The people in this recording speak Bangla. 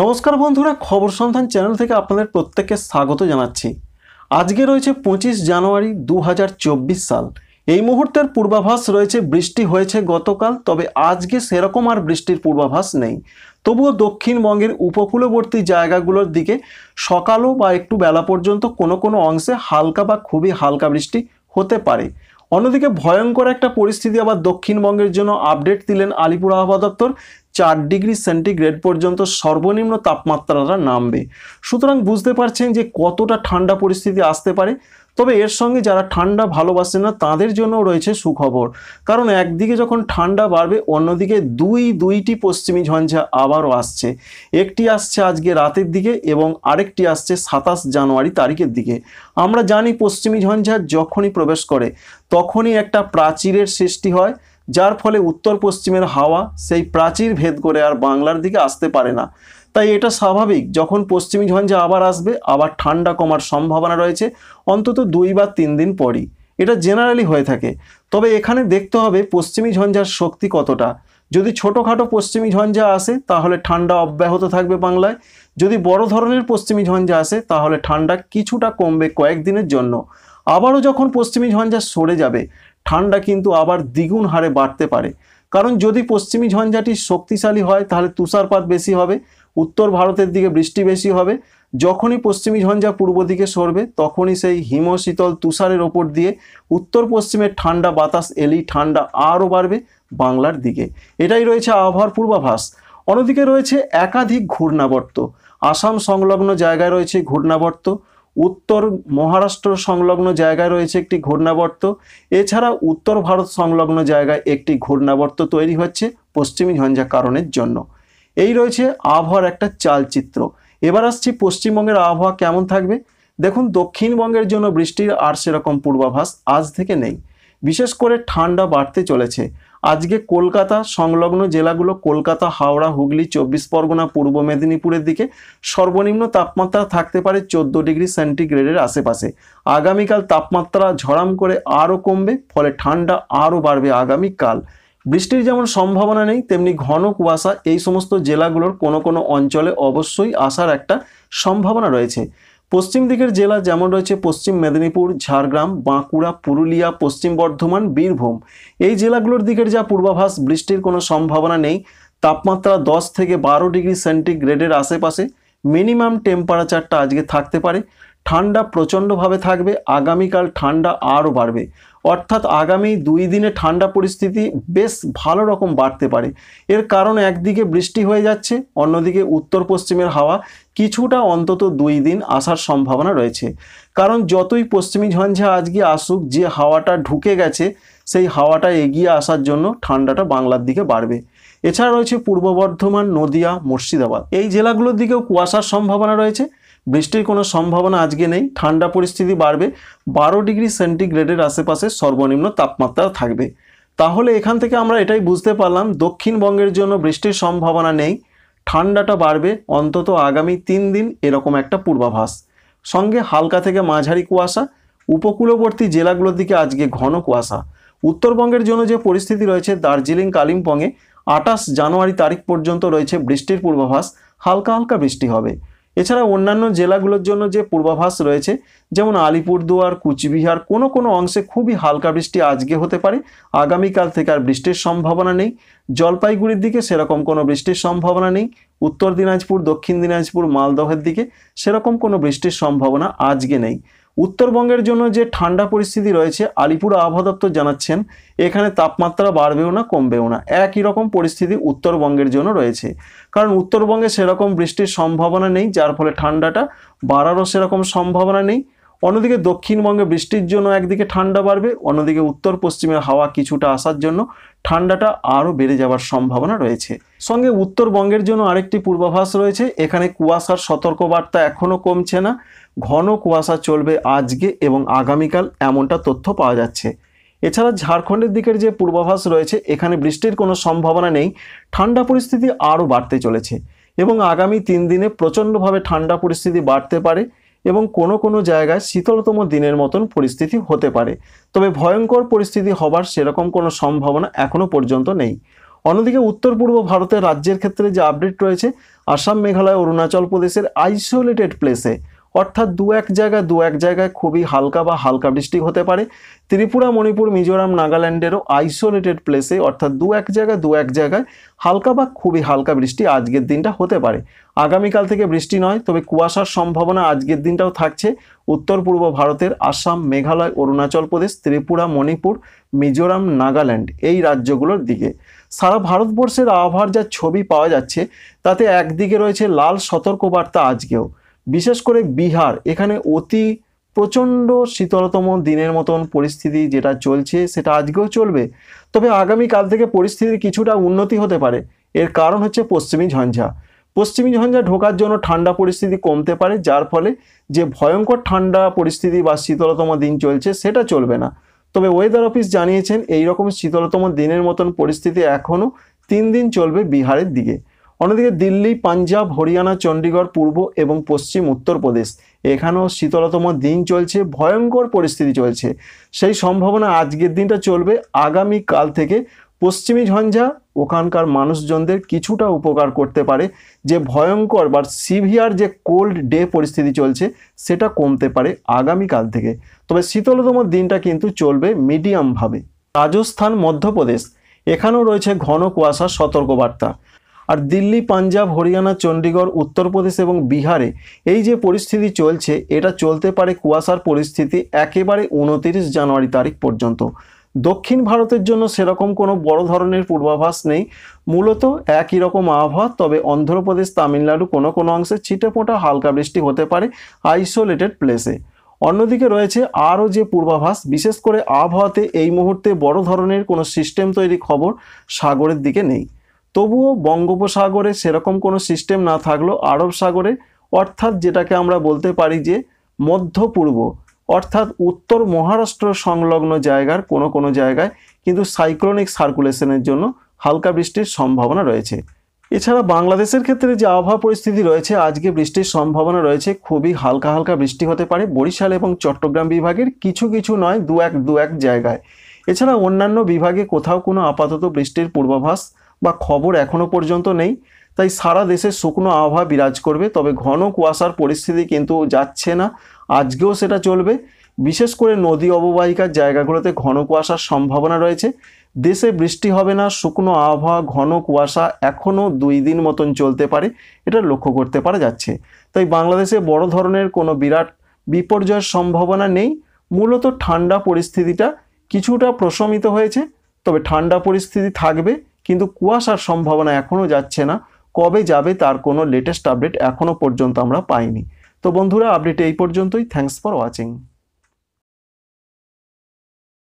নমস্কার বন্ধুরা খবর সন্ধান চ্যানেল থেকে আপনাদের প্রত্যেককে স্বাগত জানাচ্ছি আজকে রয়েছে পঁচিশ জানুয়ারি দু সাল এই মুহূর্তের পূর্বাভাস রয়েছে বৃষ্টি হয়েছে গতকাল তবে আজকে সেরকম আর বৃষ্টির পূর্বাভাস নেই তবুও দক্ষিণবঙ্গের উপকূলবর্তী জায়গাগুলোর দিকে সকালও বা একটু বেলা পর্যন্ত কোনো কোনো অংশে হালকা বা খুবই হালকা বৃষ্টি হতে পারে অন্যদিকে ভয়ঙ্কর একটা পরিস্থিতি আবার দক্ষিণবঙ্গের জন্য আপডেট দিলেন আলিপুর আবহাওয়া দপ্তর চার ডিগ্রি সেন্টিগ্রেড পর্যন্ত সর্বনিম্ন তাপমাত্রাটা নামবে সুতরাং বুঝতে পারছেন যে কতটা ঠান্ডা পরিস্থিতি আসতে পারে তবে এর সঙ্গে যারা ঠান্ডা ভালোবাসে না তাদের জন্যও রয়েছে সুখবর কারণ একদিকে যখন ঠান্ডা বাড়বে অন্যদিকে দুই দুইটি পশ্চিমী ঝঞ্ঝা আবারও আসছে একটি আসছে আজকে রাতের দিকে এবং আরেকটি আসছে সাতাশ জানুয়ারি তারিখের দিকে আমরা জানি পশ্চিমী ঝঞ্ঝা যখনই প্রবেশ করে তখনই একটা প্রাচীরের সৃষ্টি হয় যার ফলে উত্তর পশ্চিমের হাওয়া সেই প্রাচীর ভেদ করে আর বাংলার দিকে আসতে পারে না তাই এটা স্বাভাবিক যখন পশ্চিমী ঝঞ্ঝা আবার আসবে আবার ঠান্ডা কমার সম্ভাবনা রয়েছে অন্তত দুই বা তিন দিন পরই এটা জেনারেলি হয়ে থাকে তবে এখানে দেখতে হবে পশ্চিমী ঝঞ্ঝার শক্তি কতটা যদি ছোটোখাটো পশ্চিমী ঝঞ্ঝা আসে তাহলে ঠান্ডা অব্যাহত থাকবে বাংলায় যদি বড় ধরনের পশ্চিমী ঝঞ্ঝা আসে তাহলে ঠান্ডা কিছুটা কমবে কয়েকদিনের জন্য আবারও যখন পশ্চিমী ঝঞ্ঝা সরে যাবে ঠান্ডা কিন্তু আবার দ্বিগুণ হারে বাড়তে পারে কারণ যদি পশ্চিমী ঝঞ্ঝাটি শক্তিশালী হয় তাহলে তুষারপাত বেশি হবে উত্তর ভারতের দিকে বৃষ্টি বেশি হবে যখনই পশ্চিমী ঝঞ্ঝা পূর্ব দিকে সরবে তখনই সেই হিমশীতল তুষারের ওপর দিয়ে উত্তর পশ্চিমের ঠান্ডা বাতাস এলেই ঠান্ডা আরও বাড়বে বাংলার দিকে এটাই রয়েছে আবহাওয়ার পূর্বাভাস অন্যদিকে রয়েছে একাধিক ঘূর্ণাবর্ত আসাম সংলগ্ন জায়গায় রয়েছে ঘূর্ণাবর্ত উত্তর মহারাষ্ট্র সংলগ্ন জায়গায় রয়েছে একটি ঘূর্ণাবর্ত এছাড়া উত্তর ভারত সংলগ্ন জায়গায় একটি ঘূর্ণাবর্ত তৈরি হচ্ছে পশ্চিমী ঝঞ্ঝা কারণের জন্য এই রয়েছে আবহাওয়ার একটা চালচিত্র এবার আসছি পশ্চিমবঙ্গের আবহাওয়া কেমন থাকবে দেখুন দক্ষিণবঙ্গের জন্য বৃষ্টির আর সেরকম পূর্বাভাস আজ থেকে নেই বিশেষ করে ঠান্ডা বাড়তে চলেছে আজকে কলকাতা সংলগ্ন জেলাগুলো কলকাতা হাওড়া হুগলি চব্বিশ পরগনা পূর্ব মেদিনীপুরের দিকে সর্বনিম্ন তাপমাত্রা থাকতে পারে চোদ্দ ডিগ্রি সেন্টিগ্রেডের আশেপাশে আগামীকাল তাপমাত্রা ঝড়াম করে আরও কমবে ফলে ঠান্ডা আরও বাড়বে আগামীকাল বৃষ্টির যেমন সম্ভাবনা নেই তেমনি ঘন কুয়াশা এই সমস্ত জেলাগুলোর কোনো কোনো অঞ্চলে অবশ্যই আসার একটা সম্ভাবনা রয়েছে পশ্চিম দিকের জেলা যেমন রয়েছে পশ্চিম মেদিনীপুর ঝাড়গ্রাম বাঁকুড়া পুরুলিয়া পশ্চিম বর্ধমান বীরভূম এই জেলাগুলোর দিকের যা পূর্বাভাস বৃষ্টির কোনো সম্ভাবনা নেই তাপমাত্রা দশ থেকে বারো ডিগ্রি সেন্টিগ্রেডের আশেপাশে মিনিমাম টেম্পারেচারটা আজকে থাকতে পারে ঠান্ডা প্রচণ্ডভাবে থাকবে আগামীকাল ঠান্ডা আরও বাড়বে অর্থাৎ আগামী দুই দিনে ঠান্ডা পরিস্থিতি বেশ ভালো রকম বাড়তে পারে এর কারণ একদিকে বৃষ্টি হয়ে যাচ্ছে অন্যদিকে উত্তর পশ্চিমের হাওয়া কিছুটা অন্তত দুই দিন আসার সম্ভাবনা রয়েছে কারণ যতই পশ্চিমী ঝঞ্ঝা আজকে আসুক যে হাওয়াটা ঢুকে গেছে সেই হাওয়াটা এগিয়ে আসার জন্য ঠান্ডাটা বাংলার দিকে বাড়বে এছাড়া রয়েছে পূর্ব বর্ধমান নদিয়া মুর্শিদাবাদ এই জেলাগুলোর দিকেও কুয়াশার সম্ভাবনা রয়েছে বৃষ্টির কোনো সম্ভাবনা আজকে নেই ঠান্ডা পরিস্থিতি বাড়বে বারো ডিগ্রি সেন্টিগ্রেডের আশেপাশে সর্বনিম্ন তাপমাত্রা থাকবে তাহলে এখান থেকে আমরা এটাই বুঝতে পারলাম দক্ষিণবঙ্গের জন্য বৃষ্টির সম্ভাবনা নেই ঠান্ডাটা বাড়বে অন্তত আগামী তিন দিন এরকম একটা পূর্বাভাস সঙ্গে হালকা থেকে মাঝারি কুয়াশা উপকূলবর্তী জেলাগুলোর দিকে আজকে ঘন কুয়াশা উত্তরবঙ্গের জন্য যে পরিস্থিতি রয়েছে দার্জিলিং কালিম্পংয়ে আটাশ জানুয়ারি তারিখ পর্যন্ত রয়েছে বৃষ্টির পূর্বাভাস হালকা হালকা বৃষ্টি হবে এছাড়া অন্যান্য জেলাগুলোর জন্য যে পূর্বাভাস রয়েছে যেমন আলিপুরদুয়ার কুচবিহার কোনো কোনো অংশে খুবই হালকা বৃষ্টি আজকে হতে পারে আগামীকাল থেকে আর বৃষ্টির সম্ভাবনা নেই জলপাইগুড়ির দিকে সেরকম কোনো বৃষ্টির সম্ভাবনা নেই উত্তর দিনাজপুর দক্ষিণ দিনাজপুর মালদহের দিকে সেরকম কোনো বৃষ্টির সম্ভাবনা আজকে নেই উত্তরবঙ্গের জন্য যে ঠান্ডা পরিস্থিতি রয়েছে আলিপুর আবহাওয়া দপ্তর জানাচ্ছেন এখানে তাপমাত্রা বাড়বেও না কমবেও না একই রকম পরিস্থিতি উত্তরবঙ্গের জন্য রয়েছে কারণ উত্তরবঙ্গে সেরকম বৃষ্টির সম্ভাবনা নেই যার ফলে ঠান্ডাটা বাড়ারও সেরকম সম্ভাবনা নেই অন্যদিকে দক্ষিণবঙ্গে বৃষ্টির জন্য একদিকে ঠান্ডা বাড়বে অন্যদিকে উত্তর পশ্চিমের হাওয়া কিছুটা আসার জন্য ঠান্ডাটা আরও বেড়ে যাওয়ার সম্ভাবনা রয়েছে সঙ্গে উত্তরবঙ্গের জন্য আরেকটি পূর্বাভাস রয়েছে এখানে কুয়াশার সতর্কবার্তা এখনও কমছে না ঘন কুয়াশা চলবে আজকে এবং আগামীকাল এমনটা তথ্য পাওয়া যাচ্ছে এছাড়া ঝাড়খণ্ডের দিকের যে পূর্বাভাস রয়েছে এখানে বৃষ্টির কোনো সম্ভাবনা নেই ঠান্ডা পরিস্থিতি আরও বাড়তে চলেছে এবং আগামী তিন দিনে প্রচণ্ডভাবে ঠান্ডা পরিস্থিতি বাড়তে পারে এবং কোনো কোনো জায়গায় শীতলতম দিনের মতন পরিস্থিতি হতে পারে তবে ভয়ঙ্কর পরিস্থিতি হবার সেরকম কোনো সম্ভাবনা এখনও পর্যন্ত নেই অন্যদিকে উত্তর পূর্ব ভারতের রাজ্যের ক্ষেত্রে যে আপডেট রয়েছে আসাম মেঘালয় অরুণাচল প্রদেশের আইসোলেটেড প্লেসে অর্থাৎ দু এক জায়গা দু এক জায়গায় খুবই হালকা বা হালকা বৃষ্টি হতে পারে ত্রিপুরা মণিপুর মিজোরাম নাগাল্যান্ডেরও আইসোলেটেড প্লেসে অর্থাৎ দু এক জায়গা দু এক জায়গায় হালকা বা খুবই হালকা বৃষ্টি আজকের দিনটা হতে পারে আগামীকাল থেকে বৃষ্টি নয় তবে কুয়াশার সম্ভাবনা আজকের দিনটাও থাকছে উত্তর পূর্ব ভারতের আসাম মেঘালয় অরুণাচল প্রদেশ ত্রিপুরা মণিপুর মিজোরাম নাগাল্যান্ড এই রাজ্যগুলোর দিকে সারা ভারতবর্ষের আবহাওয়ার যা ছবি পাওয়া যাচ্ছে তাতে একদিকে রয়েছে লাল সতর্কবার্তা আজকেও বিশেষ করে বিহার এখানে অতি প্রচণ্ড শীতলতম দিনের মতন পরিস্থিতি যেটা চলছে সেটা আজকেও চলবে তবে আগামীকাল থেকে পরিস্থিতির কিছুটা উন্নতি হতে পারে এর কারণ হচ্ছে পশ্চিমী ঝঞ্ঝা পশ্চিমী ঝঞ্ঝা ঢোকার জন্য ঠান্ডা পরিস্থিতি কমতে পারে যার ফলে যে ভয়ঙ্কর ঠান্ডা পরিস্থিতি বা শীতলতম দিন চলছে সেটা চলবে না তবে ওয়েদার অফিস জানিয়েছেন এই রকম শীতলতম দিনের মতন পরিস্থিতি এখনও তিন দিন চলবে বিহারের দিকে অন্যদিকে দিল্লি পাঞ্জাব হরিয়ানা চণ্ডীগড় পূর্ব এবং পশ্চিম উত্তরপ্রদেশ এখানেও শীতলতম দিন চলছে ভয়ঙ্কর পরিস্থিতি চলছে সেই সম্ভাবনা আজকের দিনটা চলবে আগামী কাল থেকে পশ্চিমী ঝঞ্ঝা ওখানকার মানুষজনদের কিছুটা উপকার করতে পারে যে ভয়ঙ্কর বা সিভিয়ার যে কোল্ড ডে পরিস্থিতি চলছে সেটা কমতে পারে আগামীকাল থেকে তবে শীতলতম দিনটা কিন্তু চলবে মিডিয়ামভাবে রাজস্থান মধ্যপ্রদেশ এখানেও রয়েছে ঘন কুয়াশার সতর্কবার্তা আর দিল্লি পাঞ্জাব হরিয়ানা চণ্ডীগড় উত্তরপ্রদেশ এবং বিহারে এই যে পরিস্থিতি চলছে এটা চলতে পারে কুয়াশার পরিস্থিতি একেবারে উনতিরিশ জানুয়ারি তারিখ পর্যন্ত দক্ষিণ ভারতের জন্য সেরকম কোনো বড় ধরনের পূর্বাভাস নেই মূলত একই রকম আবহাওয়া তবে অন্ধ্রপ্রদেশ তামিলনাড়ু কোনো কোনো অংশে ছিটেফোঁটা হালকা বৃষ্টি হতে পারে আইসোলেটেড প্লেসে অন্যদিকে রয়েছে আরও যে পূর্বাভাস বিশেষ করে আবহাওয়াতে এই মুহূর্তে বড় ধরনের কোনো সিস্টেম তৈরি খবর সাগরের দিকে নেই তবুও বঙ্গোপসাগরে সেরকম কোনো সিস্টেম না থাকলেও আরব সাগরে অর্থাৎ যেটাকে আমরা বলতে পারি যে মধ্যপূর্ব অর্থাৎ উত্তর মহারাষ্ট্র সংলগ্ন জায়গার কোনো কোনো জায়গায় কিন্তু সাইক্লোনিক সার্কুলেশনের জন্য হালকা বৃষ্টির সম্ভাবনা রয়েছে এছাড়া বাংলাদেশের ক্ষেত্রে যে আবহাওয়া পরিস্থিতি রয়েছে আজকে বৃষ্টির সম্ভাবনা রয়েছে খুবই হালকা হালকা বৃষ্টি হতে পারে বরিশাল এবং চট্টগ্রাম বিভাগের কিছু কিছু নয় দু এক দু এক জায়গায় এছাড়া অন্যান্য বিভাগে কোথাও কোনো আপাতত বৃষ্টির পূর্বাভাস বা খবর এখনও পর্যন্ত নেই তাই সারা দেশে শুকনো আবহাওয়া বিরাজ করবে তবে ঘন কুয়াশার পরিস্থিতি কিন্তু যাচ্ছে না আজকেও সেটা চলবে বিশেষ করে নদী অববাহিকার জায়গাগুলোতে ঘন কুয়াশার সম্ভাবনা রয়েছে দেশে বৃষ্টি হবে না শুকনো আবহাওয়া ঘন কুয়াশা এখনও দুই দিন মতন চলতে পারে এটা লক্ষ্য করতে পারা যাচ্ছে তাই বাংলাদেশে বড় ধরনের কোনো বিরাট বিপর্যয়ের সম্ভাবনা নেই মূলত ঠান্ডা পরিস্থিতিটা কিছুটা প্রশমিত হয়েছে তবে ঠান্ডা পরিস্থিতি থাকবে কিন্তু কুয়াশার সম্ভাবনা এখনও যাচ্ছে না কবে যাবে তার কোনো লেটেস্ট আপডেট এখনও পর্যন্ত আমরা পাইনি তো বন্ধুরা আপডেট এই পর্যন্তই থ্যাংকস ফর ওয়াচিং